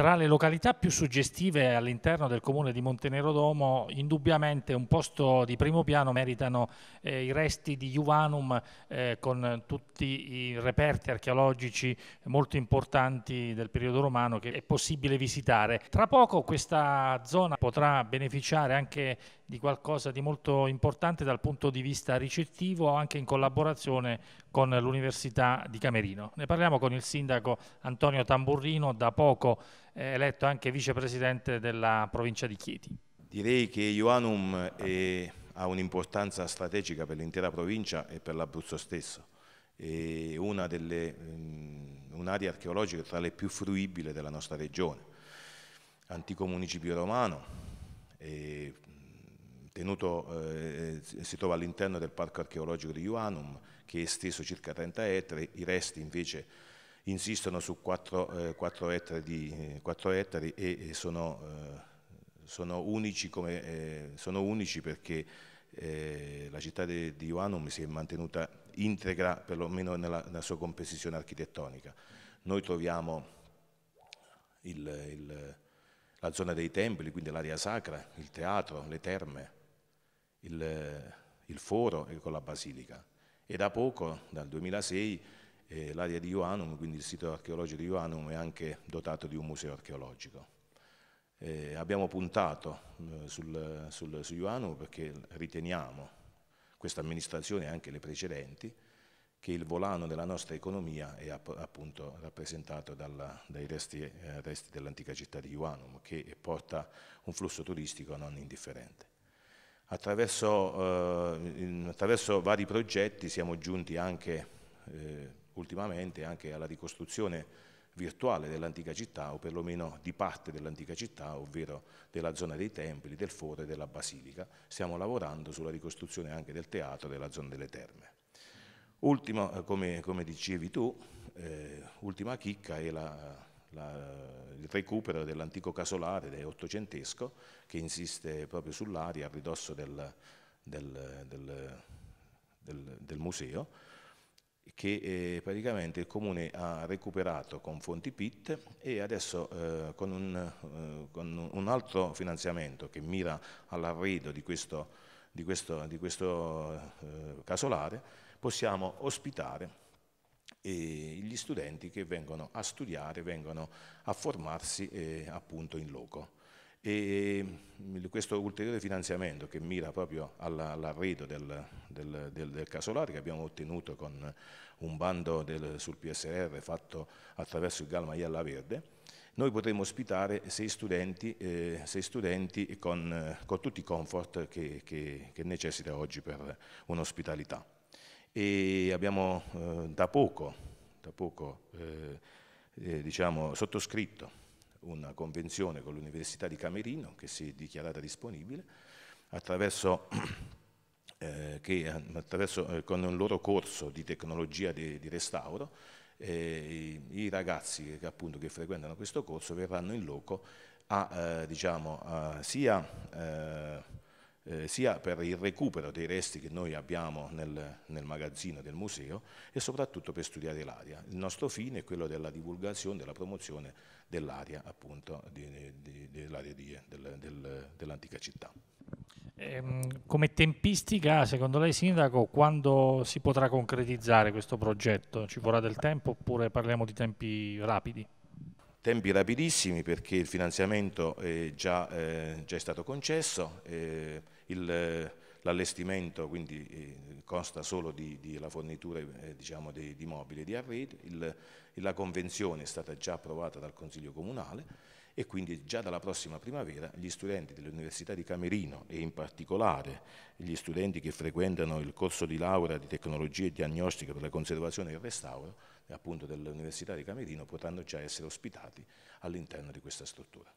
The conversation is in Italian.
Tra le località più suggestive all'interno del comune di Montenero Domo, indubbiamente un posto di primo piano meritano eh, i resti di Juvanum eh, con tutti i reperti archeologici molto importanti del periodo romano che è possibile visitare. Tra poco questa zona potrà beneficiare anche di qualcosa di molto importante dal punto di vista ricettivo anche in collaborazione con l'Università di Camerino. Ne parliamo con il sindaco Antonio Tamburrino, da poco eh, eletto anche vicepresidente della provincia di Chieti. Direi che Ioanum è, ha un'importanza strategica per l'intera provincia e per l'Abruzzo stesso. È mm, un'area archeologica tra le più fruibili della nostra regione. Antico municipio romano, tenuto, eh, eh, si trova all'interno del parco archeologico di Ioannum, che è esteso circa 30 ettari, i resti invece insistono su 4, eh, 4, ettari, di, 4 eh, ettari, e, e sono, eh, sono, unici come, sono, unici perché la città di, di Ioannum si è mantenuta integra perlomeno nella, nella sua composizione architettonica. Noi troviamo il, il, la zona dei templi, quindi l'area sacra, il teatro, le terme, il, il foro e eh, con la basilica. E da poco, dal 2006, eh, l'area di Ioannum, quindi il sito archeologico di Ioannum, è anche dotato di un museo archeologico. Eh, abbiamo puntato eh, su Ioannum perché riteniamo, questa amministrazione e anche le precedenti, che il volano della nostra economia è app appunto rappresentato dalla, dai resti, eh, resti dell'antica città di Ioannum, che porta un flusso turistico non indifferente. Attraverso, eh, in, attraverso, vari progetti siamo giunti anche eh, ultimamente anche alla ricostruzione virtuale dell'antica città o perlomeno di parte dell'antica città, ovvero della zona dei templi, del foro e della basilica. Stiamo lavorando sulla ricostruzione anche del teatro della zona delle terme. Ultima, eh, come, come dicevi tu, eh, ultima chicca è la la, il recupero dell'antico casolare del ottocentesco che insiste proprio sull'aria a ridosso del, del, del, del museo che eh, praticamente il comune ha recuperato con fonti PIT e adesso eh, con, un, eh, con, un, altro finanziamento che mira all'arredo di questo, di questo, di questo eh, casolare possiamo ospitare e gli studenti che vengono a studiare, vengono a formarsi eh, appunto in loco. E mm, questo ulteriore finanziamento che mira proprio all'arredo del, del, del, del, casolare che abbiamo ottenuto con un bando sul PSR fatto attraverso il Galma Ialla Verde, noi potremo ospitare sei studenti, eh, sei studenti con, eh, con, tutti i comfort che, che, che necessita oggi per un'ospitalità e abbiamo eh, da poco, da poco eh, eh, diciamo, sottoscritto una convenzione con l'Università di Camerino che si è dichiarata disponibile attraverso, eh, che, attraverso eh, con un loro corso di tecnologia di, di restauro eh, i, i, ragazzi che, appunto, che, frequentano questo corso verranno in loco a, eh, diciamo, a, sia eh, eh, sia per il recupero dei resti che noi abbiamo nel, nel magazzino del museo e soprattutto per studiare l'aria. Il nostro fine è quello della divulgazione, della promozione dell'aria appunto di, di, dell'area di, del, del, dell'antica città. Ehm, come tempistica, secondo lei Sindaco, quando si potrà concretizzare questo progetto? Ci vorrà del tempo oppure parliamo di tempi rapidi? Tempi rapidissimi perché il finanziamento è già, eh, già è stato concesso. Eh, il, eh, l'allestimento quindi eh, consta solo della fornitura eh, diciamo, di, di, mobili e di arredi, il, la convenzione è stata già approvata dal Consiglio Comunale e quindi già dalla prossima primavera gli studenti dell'Università di Camerino e in particolare gli studenti che frequentano il corso di laurea di tecnologie diagnostiche per la conservazione e il restauro appunto dell'Università di Camerino potranno già essere ospitati all'interno di questa struttura.